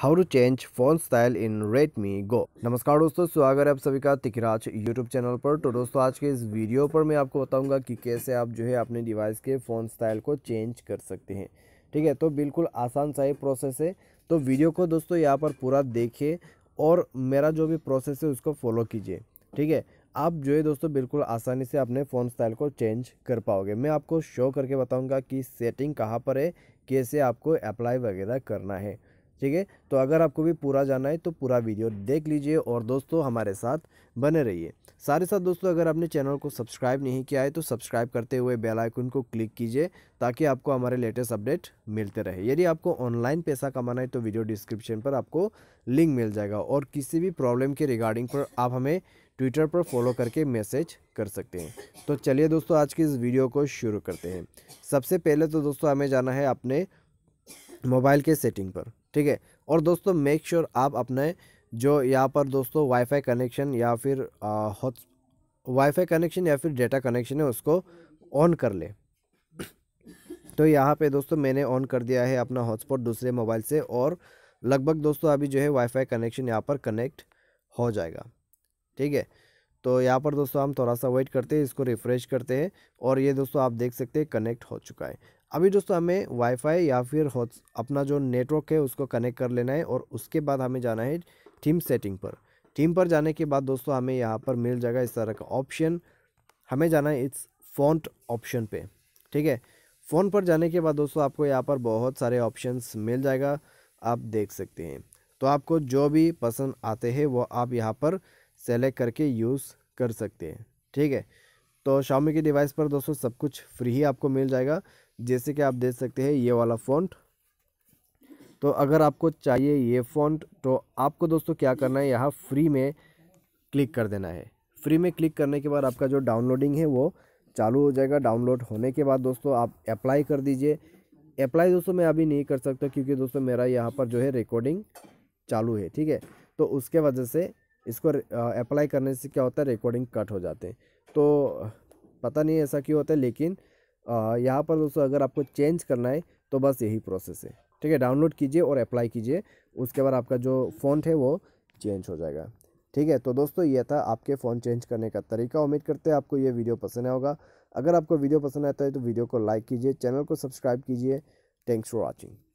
how to change phone style in Redmi Go नमस्कार दोस्तों स्वागत है आप सभी का तिकराज यूट्यूब चैनल पर तो दोस्तों आज के इस वीडियो पर मैं आपको बताऊंगा कि कैसे आप जो है अपने डिवाइस के फ़ोन स्टाइल को चेंज कर सकते हैं ठीक है तो बिल्कुल आसान सा ही प्रोसेस है तो वीडियो को दोस्तों यहाँ पर पूरा देखिए और मेरा जो भी प्रोसेस है उसको फॉलो कीजिए ठीक है आप जो है दोस्तों बिल्कुल आसानी से अपने फ़ोन स्टाइल को चेंज कर पाओगे मैं आपको शो करके बताऊंगा कि सेटिंग कहाँ पर है कैसे आपको अप्लाई वगैरह करना है ठीक है तो अगर आपको भी पूरा जाना है तो पूरा वीडियो देख लीजिए और दोस्तों हमारे साथ बने रहिए सारे साथ दोस्तों अगर आपने चैनल को सब्सक्राइब नहीं किया है तो सब्सक्राइब करते हुए बेल आइकन को क्लिक कीजिए ताकि आपको हमारे लेटेस्ट अपडेट मिलते रहे यदि आपको ऑनलाइन पैसा कमाना है तो वीडियो डिस्क्रिप्शन पर आपको लिंक मिल जाएगा और किसी भी प्रॉब्लम के रिगार्डिंग पर आप हमें ट्विटर पर फॉलो करके मैसेज कर सकते हैं तो चलिए दोस्तों आज की इस वीडियो को शुरू करते हैं सबसे पहले तो दोस्तों हमें जाना है अपने मोबाइल के सेटिंग पर ठीक है और दोस्तों मेक श्योर sure आप अपने जो यहाँ पर दोस्तों वाईफाई कनेक्शन या फिर हॉट वाईफाई कनेक्शन या फिर डेटा कनेक्शन है उसको ऑन कर ले तो यहाँ पे दोस्तों मैंने ऑन कर दिया है अपना हॉटस्पॉट दूसरे मोबाइल से और लगभग दोस्तों अभी जो है वाईफाई कनेक्शन यहाँ पर कनेक्ट हो जाएगा ठीक है तो यहाँ पर दोस्तों हम थोड़ा सा वेट करते हैं इसको रिफ़्रेश करते हैं और ये दोस्तों आप देख सकते हैं कनेक्ट हो चुका है अभी दोस्तों हमें वाईफाई या फिर अपना जो नेटवर्क है उसको कनेक्ट कर लेना है और उसके बाद हमें जाना है थीम सेटिंग पर थीम पर जाने के बाद दोस्तों हमें यहाँ पर मिल जाएगा इस तरह का ऑप्शन हमें जाना है इस फ़ॉन्ट ऑप्शन पे ठीक है फ़ोन पर जाने के बाद दोस्तों आपको यहाँ पर बहुत सारे ऑप्शंस मिल जाएगा आप देख सकते हैं तो आपको जो भी पसंद आते हैं वो आप यहाँ पर सेलेक्ट करके यूज़ कर सकते हैं ठीक है तो शाओमी के डिवाइस पर दोस्तों सब कुछ फ्री ही आपको मिल जाएगा जैसे कि आप देख सकते हैं ये वाला फ़ॉन्ट तो अगर आपको चाहिए ये फ़ॉन्ट तो आपको दोस्तों क्या करना है यहाँ फ्री में क्लिक कर देना है फ्री में क्लिक करने के बाद आपका जो डाउनलोडिंग है वो चालू हो जाएगा डाउनलोड होने के बाद दोस्तों आप अप्लाई कर दीजिए अप्लाई दोस्तों मैं अभी नहीं कर सकता क्योंकि दोस्तों मेरा यहाँ पर जो है रिकॉर्डिंग चालू है ठीक है तो उसके वजह से इसको अप्लाई करने से क्या होता है रिकॉर्डिंग कट हो जाते हैं तो पता नहीं ऐसा क्यों होता है लेकिन यहाँ पर दोस्तों अगर आपको चेंज करना है तो बस यही प्रोसेस है ठीक है डाउनलोड कीजिए और अप्लाई कीजिए उसके बाद आपका जो फ़ोन है वो चेंज हो जाएगा ठीक है तो दोस्तों ये था आपके फ़ोन चेंज करने का तरीका उम्मीद करते हैं आपको ये वीडियो पसंद आया होगा अगर आपको वीडियो पसंद आता है तो वीडियो को लाइक कीजिए चैनल को सब्सक्राइब कीजिए थैंक्स फॉर वॉचिंग